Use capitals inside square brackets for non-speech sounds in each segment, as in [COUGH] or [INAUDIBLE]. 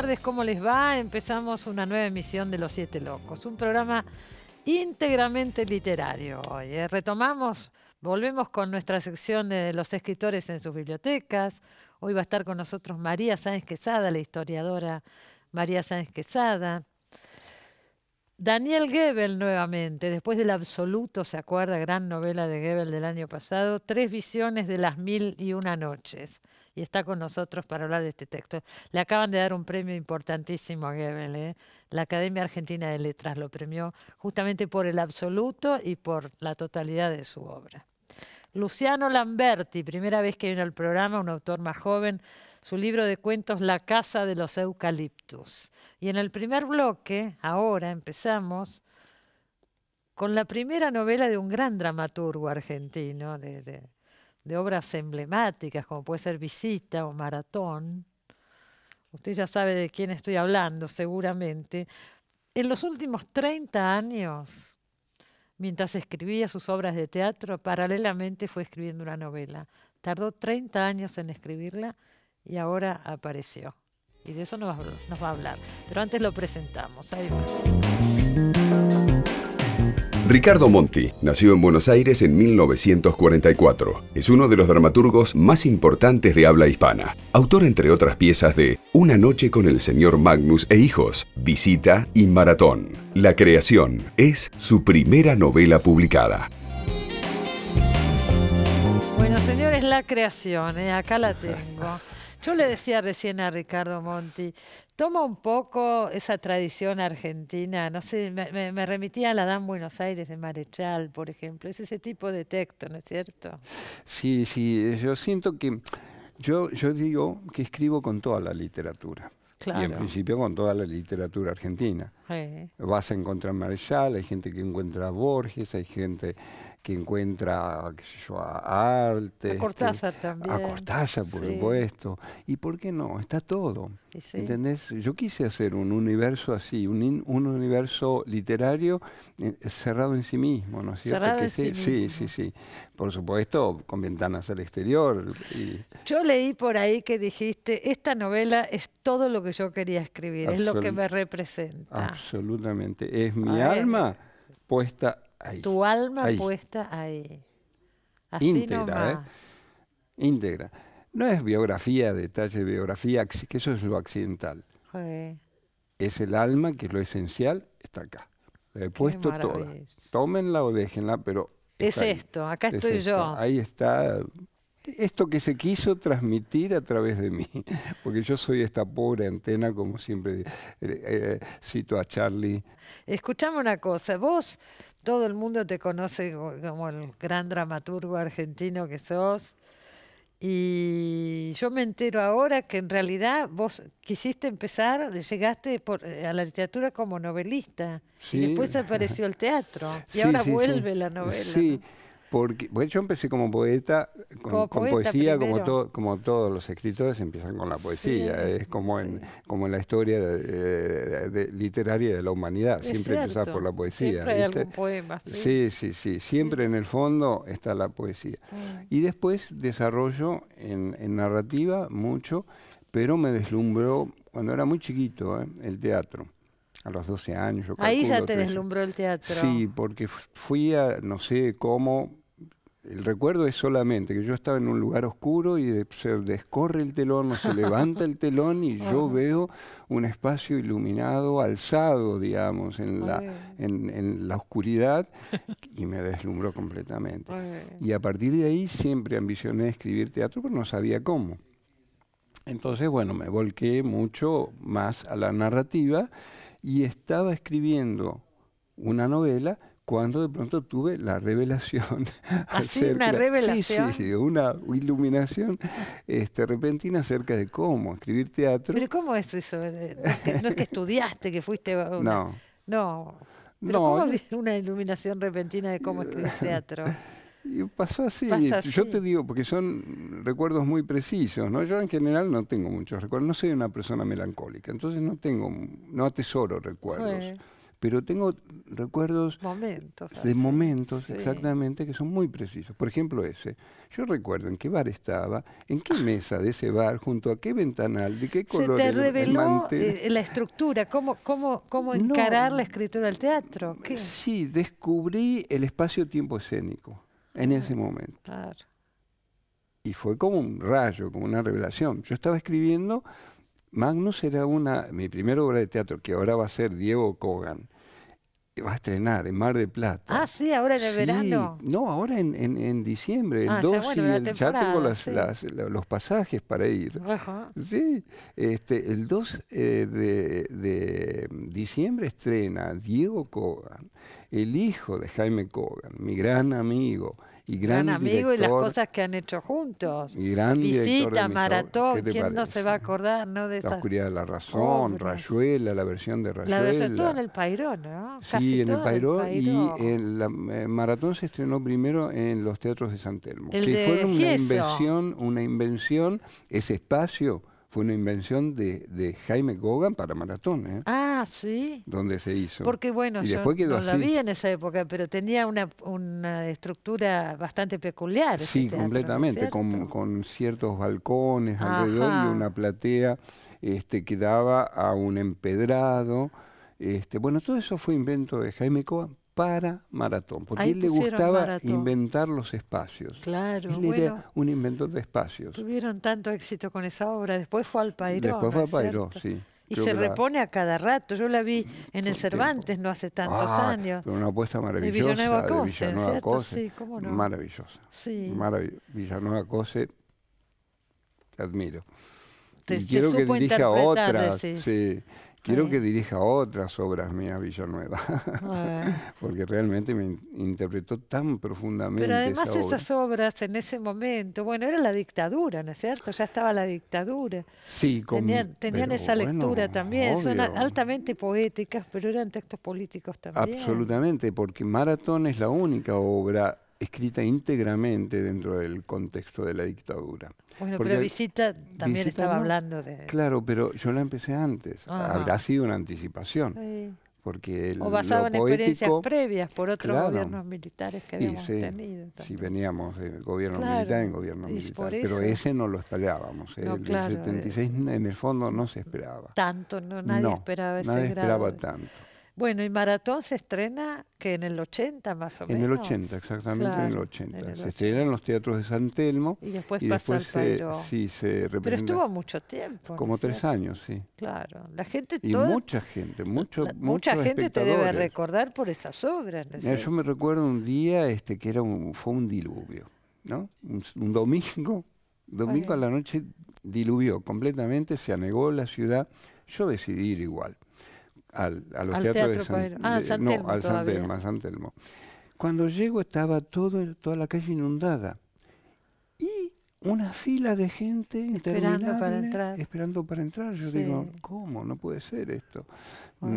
tardes, ¿cómo les va? Empezamos una nueva emisión de Los Siete Locos, un programa íntegramente literario hoy. ¿eh? Retomamos, volvemos con nuestra sección de los escritores en sus bibliotecas. Hoy va a estar con nosotros María Sáenz Quesada, la historiadora María Sáenz Quesada. Daniel Gebel nuevamente, después del absoluto, se acuerda, gran novela de Gebel del año pasado, Tres visiones de las mil y una noches y está con nosotros para hablar de este texto. Le acaban de dar un premio importantísimo a Gebel, ¿eh? La Academia Argentina de Letras lo premió justamente por el absoluto y por la totalidad de su obra. Luciano Lamberti, primera vez que viene al programa, un autor más joven, su libro de cuentos La Casa de los Eucaliptus. Y en el primer bloque, ahora empezamos con la primera novela de un gran dramaturgo argentino, de de obras emblemáticas, como puede ser Visita o Maratón, usted ya sabe de quién estoy hablando seguramente, en los últimos 30 años, mientras escribía sus obras de teatro, paralelamente fue escribiendo una novela. Tardó 30 años en escribirla y ahora apareció. Y de eso nos va a hablar. Pero antes lo presentamos. Ahí Ricardo Monti nació en Buenos Aires en 1944. Es uno de los dramaturgos más importantes de habla hispana. Autor, entre otras piezas, de Una noche con el señor Magnus e hijos, Visita y Maratón. La creación es su primera novela publicada. Bueno, señores, la creación, ¿eh? acá la tengo. Yo le decía recién a Ricardo Monti, toma un poco esa tradición argentina, no sé, me, me remitía a la Dan Buenos Aires de Marechal, por ejemplo, es ese tipo de texto, ¿no es cierto? Sí, sí, yo siento que, yo, yo digo que escribo con toda la literatura. Y en principio con toda la literatura argentina. Vas a encontrar Marechal, hay gente que encuentra Borges, hay gente que encuentra qué sé yo, a arte. A este, Cortázar también. A Cortázar, por supuesto. ¿Y por qué no? Está todo. ¿Entendés? Yo quise hacer un universo así, un, un universo literario eh, cerrado en sí mismo, ¿no cierto? Cerrado sí, sí, sí, Por supuesto, con ventanas al exterior. Yo leí por ahí que dijiste, esta novela es todo lo que yo quería escribir, es lo que me representa. Absolutamente. Es mi alma puesta tu alma puesta ahí. Así Íntegra, ¿eh? Íntegra. No es biografía, detalle biografía, que eso es lo accidental. Es el alma, que es lo esencial, está acá. he puesto toda. Tómenla o déjenla, pero... Es esto, acá estoy yo. Ahí está esto que se quiso transmitir a través de mí, [LAUGHS] porque yo soy esta pobre antena, como siempre eh, eh, cito a Charlie. Escuchame una cosa, vos todo el mundo te conoce como el gran dramaturgo argentino que sos. Y yo me entero ahora que en realidad vos quisiste empezar, llegaste eh, a la literatura como novelista y después apareció el teatro y [LAUGHS] ahora vuelve la novela. Porque yo empecé como poeta, con, poesía, como, como todos los escritores empiezan con la poesía. es como, en, como en la historia literaria de la humanidad, siempre empezar por la poesía. Sí, sí, sí. Siempre en el fondo está la poesía. Mm. Y después desarrollo en, narrativa mucho, pero me deslumbró cuando era muy chiquito ¿eh? el teatro a los 12 años. Ahí ya te deslumbró el teatro. Sí, porque fui a, no sé cómo, el recuerdo es solamente que yo estaba en un lugar oscuro y se descorre el telón o se levanta el telón y yo veo un espacio iluminado, alzado, digamos, en la, en la oscuridad y me deslumbró completamente. Y a partir de ahí siempre ambicioné escribir teatro, pero no sabía cómo. Entonces, bueno, me volqué mucho más a la narrativa y estaba escribiendo una novela cuando de pronto tuve la revelación. Así, [LAUGHS] ah, una revelación. Sí, sí, una iluminación este, repentina acerca de cómo escribir teatro. Pero ¿cómo es eso? Eh, eh, no es que, estudiaste, que fuiste... no. No. no. una iluminación repentina de cómo escribir teatro? [LAUGHS] Y pasó así. yo te digo, porque son recuerdos muy precisos, ¿no? Yo en general no tengo muchos recuerdos, no soy una persona melancólica, entonces no tengo, no atesoro recuerdos pero tengo recuerdos momentos, de momentos exactamente que son muy precisos. Por ejemplo, ese. Yo recuerdo en qué bar estaba, en qué ah. mesa de ese bar, junto a qué ventanal, de qué color. Se te reveló eh, la estructura, cómo, cómo, cómo encarar la escritura del teatro. Sí, descubrí el espacio-tiempo escénico en ese ah, momento. Claro. Y fue como un rayo, como una revelación. Yo estaba escribiendo Magnus era una, mi primera obra de teatro, que ahora va a ser Diego Kogan, eh, va a estrenar en Mar de Plata. Ah, sí, ahora en el sí. verano. No, ahora en, diciembre, ah, el 2 y ya tengo los pasajes para ir. Ajá. Sí, este, el 2 eh, de, de, diciembre estrena Diego Kogan, el hijo de Jaime Kogan, mi gran amigo y gran, amigo y las cosas que han hecho juntos. gran Visita, maratón, ¿quién no se va a acordar no de La oscuridad de la razón, Rayuela, la versión de Rayuela. La versión todo en el Pairón, ¿no? Casi sí, en el Pairón, y el, la, eh, maratón se estrenó primero en los teatros de San Telmo, que fue una invención, una invención ese espacio fue una invención de, Jaime Gogan para maratón. ¿eh? Ah, sí. Donde se hizo. Porque bueno, no la vi en esa época, pero tenía una, una estructura bastante peculiar. Sí, completamente, con, ciertos balcones alrededor y una platea este, que daba a un empedrado. Este, bueno, todo eso fue invento de Jaime Gogan para maratón, porque él le gustaba inventar los espacios. Claro, él bueno, era un inventor de espacios. Tuvieron tanto éxito con esa obra, después fue al Pairo. Después fue al Pairo, sí. Y se repone a cada rato. Yo la vi mm, en el Cervantes no hace tantos ah, años. Pero una apuesta maravillosa. De Villanueva Cose. De sí, cómo no. Maravillosa. Sí. Maravillosa. Villanueva Cose, te admiro. Te, y quiero te que dirija otra. Sí. Quiero que dirija otras obras mías Villanueva, [LAUGHS] porque realmente me interpretó tan profundamente. Pero además esas obras en ese momento, bueno, era la dictadura, ¿no es cierto? Ya estaba la dictadura. Sí, tenían, esa lectura también, son altamente poéticas, pero eran textos políticos también. Absolutamente, porque Maratón es la única obra escrita íntegramente dentro del contexto de la dictadura. Bueno, pero Visita también estaba hablando de... Claro, pero yo la empecé antes. ha Habrá sido una anticipación. Porque el, o basado en experiencias previas por otros gobiernos militares que habíamos tenido. Si veníamos de gobierno militar en gobierno militar, pero ese no lo esperábamos. ¿eh? el 76 eh. en el fondo no se esperaba. Tanto, no, nadie esperaba ese Nadie esperaba tanto. Bueno, y Maratón se estrena que en el 80 más o menos. En el 80, exactamente en el 80. se estrena en los teatros de San Telmo. Y después, sí, se Pero estuvo mucho tiempo. Como tres años, sí. Claro, la gente Y mucha gente, mucho, mucha gente te debe recordar por esas obras. yo me recuerdo un día este, que era un, fue un diluvio, ¿no? Un, domingo, domingo a la noche diluvió completamente, se anegó la ciudad. Yo decidí ir igual al, a los teatros teatro de ah, San, Telmo, no, al San Telmo, Cuando llego estaba todo, toda la calle inundada y una fila de gente esperando para entrar. Esperando para entrar. Yo digo, ¿cómo? No puede ser esto.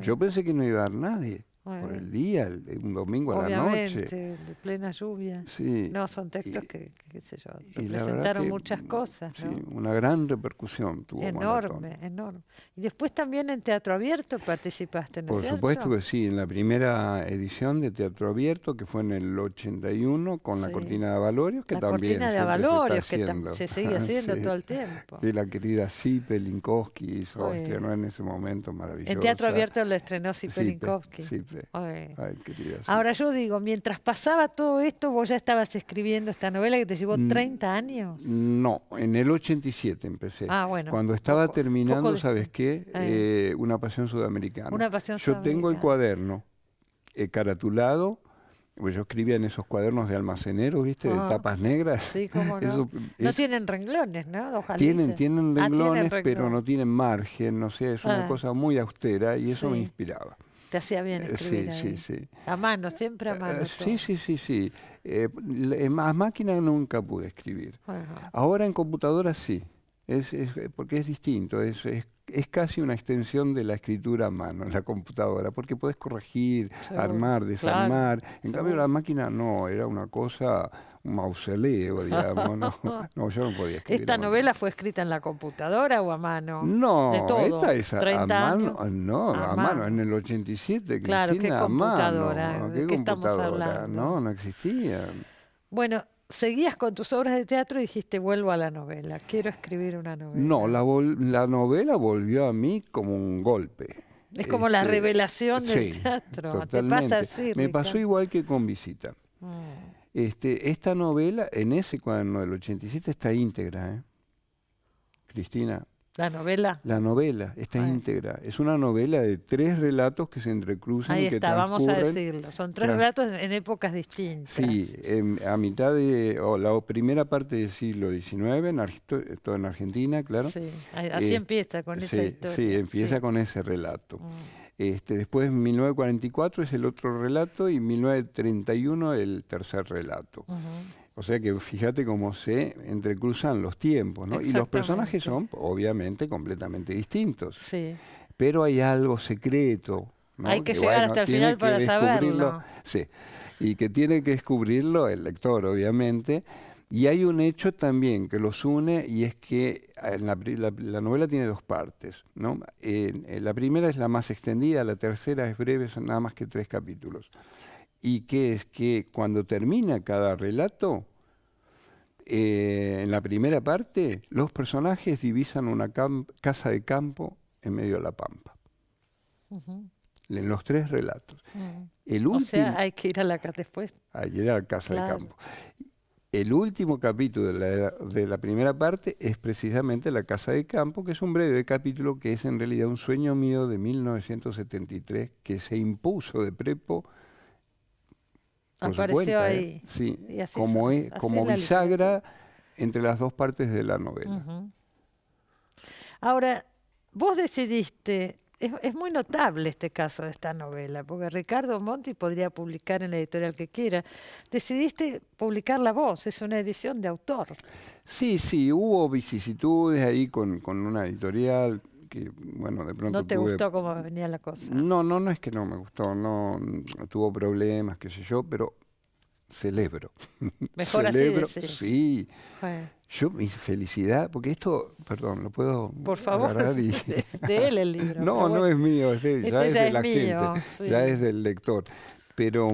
Yo pensé que no iba a haber nadie por el día, un domingo a la noche. de plena lluvia. No, son textos que, qué sé yo, presentaron muchas mm, cosas. Sí, una gran repercusión tuvo. Enorme, enorme. Y después también en Teatro Abierto participaste, Por supuesto que sí, en la primera edición de Teatro Abierto, que fue en el 81, con la Cortina de Avalorios que la también Cortina de Avalorios, se, que se sigue [LAUGHS] ah, haciendo todo el tiempo. de la querida Sipe Linkowski estrenó en ese momento maravilloso. En Teatro Abierto lo estrenó Sipe Ahora yo digo, mientras pasaba todo esto, vos ya estabas escribiendo esta novela que te llevó 30 mm, años. No, en el 87 empecé. Ah, bueno. Cuando estaba terminando, ¿sabes qué? Eh, una pasión sudamericana. Una pasión yo sudamericana. Yo tengo el cuaderno eh, caratulado. Pues yo escribía en esos cuadernos de almacenero, ¿viste? de ah. tapas negras. Sí, cómo [LAUGHS] no. no tienen renglones, ¿no? Ojalá tienen, ah, tienen renglones, pero no tienen margen, no sé, es una ah. cosa muy austera y eso me inspiraba te hacía bien eh, escribir. Sí, sí, sí. A mano, siempre a eh, mano. Eh, sí, sí, sí, sí. Eh, a máquina nunca pude escribir. Ahora en computadora sí. Es, eh, porque es distinto, es, es, casi una extensión de la escritura a mano, la computadora, porque podés corregir, armar, desarmar. En cambio, la máquina no, era una cosa, un mausoleo, digamos. no, [LAUGHS] no, yo no podía escribir. ¿Esta novela fue escrita en la computadora o a mano? No, esta es a, mano. Ah, no, a, mano. en el 87, claro, Cristina, ¿qué computadora? a mano. ¿Qué, computadora? No, no existía. Bueno, seguías con tus obras de teatro y dijiste, vuelvo a la novela, quiero escribir una novela. No, la, novela volvió a mí como un golpe. Es como la este, revelación del teatro. Totalmente. ¿Te pasa así, Me pasó igual que con Visita. Mm. Este, esta novela, en ese cuaderno del 87, está íntegra. ¿eh? Cristina, ¿La novela? La novela, está íntegra. Es una novela de tres relatos que se entrecruzan. Ahí y que está, vamos a decirlo. Son tres relatos en épocas distintas. Sí, a mitad de, o la primera parte del siglo XIX, en, en Argentina, claro. Sí, así eh, empieza con esa historia. Sí, empieza con ese relato. Mm. Este, después 1944 es el otro relato y 1931 el tercer relato. O sea que fíjate cómo se entrecruzan los tiempos, ¿no? Y los personajes son, obviamente, completamente distintos. Sí. Pero hay algo secreto. Hay que, llegar hasta el final para saberlo. Sí. Y que tiene que descubrirlo el lector, obviamente. Y hay un hecho también que los une y es que ah, la, novela tiene dos partes. ¿no? la primera es la más extendida, la tercera es breve, son nada más que tres capítulos y que es que cuando termina cada relato, eh, en la primera parte, los personajes divisan una casa de campo en medio de la pampa. En los tres relatos. Mm. El último, o sea, hay que ir a la casa después. Hay que ir a la casa de campo. El último capítulo de la, de la, primera parte es precisamente La Casa de Campo, que es un breve capítulo que es en realidad un sueño mío de 1973 que se impuso de prepo Apareció ahí. como, como bisagra entre las dos partes de la novela. Ahora, vos decidiste, es, muy notable este caso de esta novela, porque Ricardo Monti podría publicar en la editorial que quiera. Decidiste publicarla vos, es una edición de autor. Sí, sí, hubo vicisitudes ahí con, con una editorial, que, bueno, de pronto... ¿No te gustó cómo venía la cosa? No, no, no es que no me gustó, no, mm, tuvo problemas, qué sé yo, pero celebro. [LAUGHS] Mejor así Sí. Yo, mi felicidad, porque esto, perdón, lo puedo. Por favor. Y... [LAUGHS] Es de él el libro. [LAUGHS] no, no es mío, es de, ya, este es de la gente, ya es del lector. Pero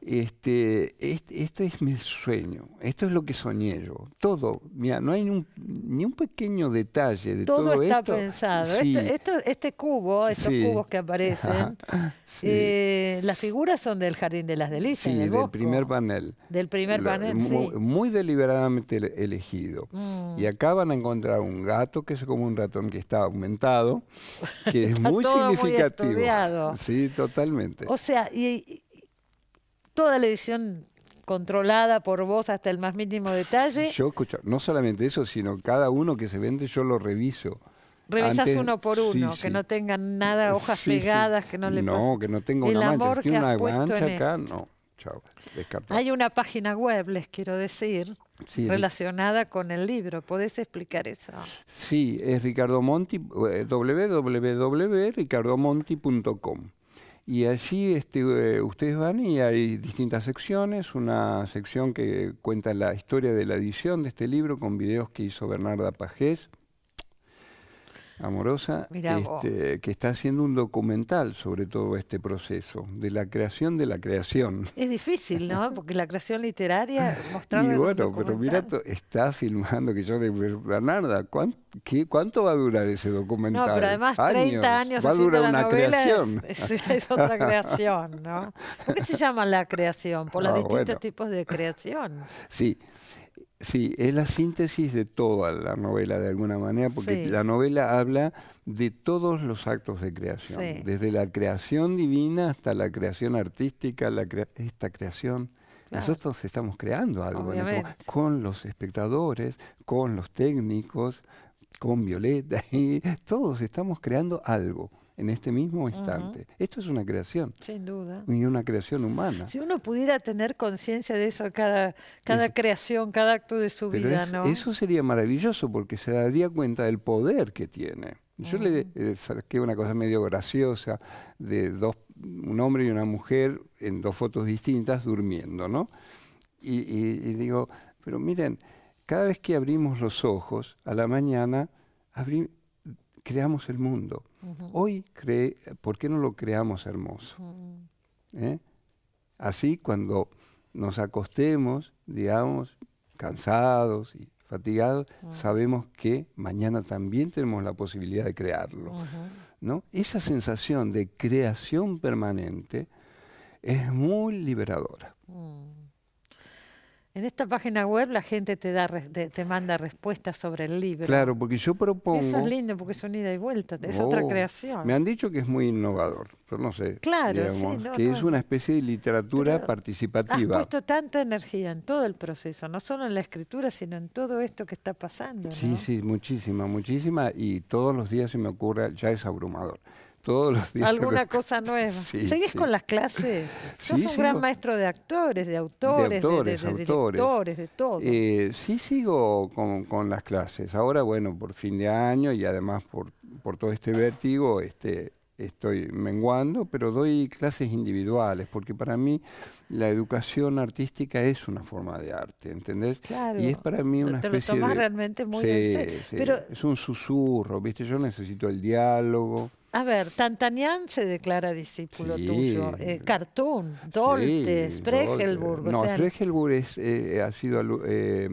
este, este, es mi sueño, esto es lo que soñé yo. Todo, mira, no hay ni un pequeño detalle de todo, todo está pensado. este cubo, estos cubos que aparecen, [LAUGHS] eh, las figuras son del Jardín de las Delicias. Sí, del, primer panel. Del primer panel, muy, deliberadamente elegido. Mm. Y acá van a encontrar un gato que es como un ratón que está aumentado, que es [LAUGHS] muy significativo. sí, totalmente. O sea, y toda la edición controlada por vos hasta el más mínimo detalle. Yo escucho, no solamente eso, sino cada uno que se vende yo lo reviso. Revisas uno por uno, que no tengan nada, hojas pegadas, que no le No, que no tenga una mancha. que una mancha acá, no. Chau, Hay una página web, les quiero decir, relacionada con el libro. ¿Podés explicar eso? Sí, es eh, ricardomonti, www.ricardomonti.com. Y allí este, eh, ustedes van y hay distintas secciones, una sección que cuenta la historia de la edición de este libro con videos que hizo Bernarda Pajés, amorosa este, que está haciendo un documental sobre todo este proceso de la creación de la creación. Es difícil, ¿no? [LAUGHS] Porque la creación literaria Y bueno, pero mira, está filmando que yo de Bernarda, ¿cuánto, ¿cuánto va a durar ese documental? No, pero además 30 años. va a durar una creación. [LAUGHS] Es, otra creación, ¿no? ¿Por qué se llama la creación? Por los ah, distintos tipos de creación. Sí. Sí, es la síntesis de toda la novela de alguna manera, porque la novela habla de todos los actos de creación, desde la creación divina hasta la creación artística, esta creación. Nosotros estamos creando algo con los espectadores, con los técnicos, con Violeta, [LAUGHS] y todos estamos creando algo en este mismo instante. Esto es una creación. Sin duda. Y una creación humana. Si uno pudiera tener conciencia de eso, cada, cada creación, cada acto de su vida, Eso sería maravilloso porque se daría cuenta del poder que tiene. Yo le, eh, saqué una cosa medio graciosa de dos, un hombre y una mujer en dos fotos distintas durmiendo, ¿no? y, y digo, pero miren, cada vez que abrimos los ojos a la mañana, abrimos creamos el mundo. Hoy, cree, ¿por qué no lo creamos hermoso? ¿Eh? Así cuando nos acostemos, digamos, cansados y fatigados, sabemos que mañana también tenemos la posibilidad de crearlo. ¿no? Esa sensación de creación permanente es muy liberadora. En esta página web la gente te, da, manda respuestas sobre el libro. Claro, porque yo propongo... Eso es lindo porque es un ida y vuelta, es oh, otra creación. Me han dicho que es muy innovador, pero no sé. Claro, Que es una especie de literatura participativa. Has puesto tanta energía en todo el proceso, no solo en la escritura, sino en todo esto que está pasando. Sí, sí, muchísima, muchísima, y todos los días se me ocurre, ya es abrumador todos los días. Alguna [LAUGHS] cosa nueva. ¿Sigues Seguís con las clases. Sos un gran maestro de actores, de autores, de, de, directores, de todo. Eh, sí, sigo con, con, las clases. Ahora, bueno, por fin de año y además por, por todo este vértigo, este, estoy menguando, pero doy clases individuales, porque para mí la educación artística es una forma de arte, ¿entendés? Claro. Y es para mí una te especie lo realmente muy en serio. Pero... Es un susurro, ¿viste? Yo necesito el diálogo. A ver, Tantanian se declara discípulo tuyo. Eh, Cartoon, Doltes, No, o eh, ha sido eh,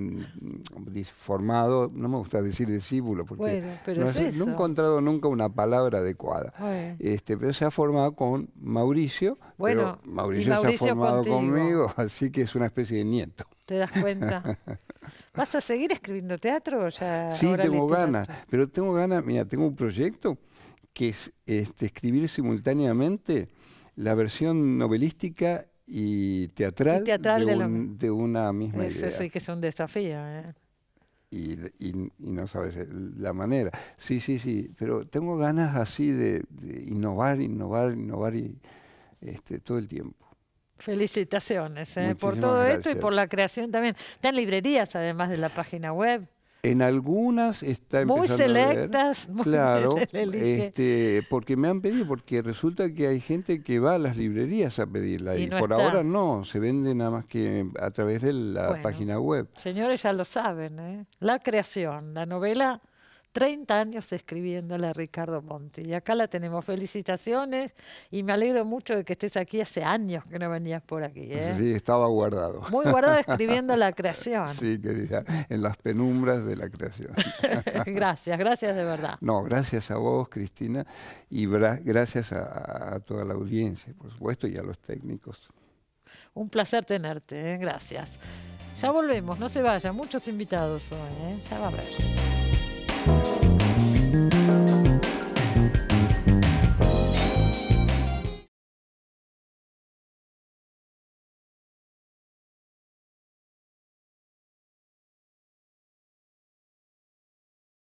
formado, no me gusta decir discípulo, porque no, he encontrado nunca una palabra adecuada. Este, pero se ha formado con Mauricio, bueno, Pero Mauricio, se ha formado conmigo, [LAUGHS] así que es una especie de nieto. ¿Te das cuenta? [LAUGHS] ¿Vas a seguir escribiendo teatro? sí, tengo ganas, pero tengo ganas, mira, tengo un proyecto que es este, escribir simultáneamente la versión novelística y teatral, de, una misma idea. Eso sí que es un desafío. ¿eh? Y, no sabes eh, la manera. Sí, sí, sí, pero tengo ganas así de innovar, innovar, innovar y este, todo el tiempo. Felicitaciones ¿eh? por todo esto y por la creación también. Están librerías además de la página web. En algunas está muy selectas, muy claro, [LAUGHS] este, porque me han pedido, porque resulta que hay gente que va a las librerías a pedirla y, por ahora no, se vende nada más que a través de la página web. Señores ya lo saben, ¿eh? la creación, la novela 30 años escribiéndole a Ricardo Monti. Y acá la tenemos. Felicitaciones y me alegro mucho de que estés aquí. Hace años que no venías por aquí. ¿eh? Sí, estaba guardado. Muy guardado escribiendo [LAUGHS] la creación. Sí, querida, en las penumbras de la creación. [LAUGHS] gracias, gracias de verdad. No, gracias a vos, Cristina, y gracias a, toda la audiencia, por supuesto, y a los técnicos. Un placer tenerte, ¿eh? gracias. Ya volvemos, no se vayan. muchos invitados hoy, ¿eh? ya va a ver. Thank you.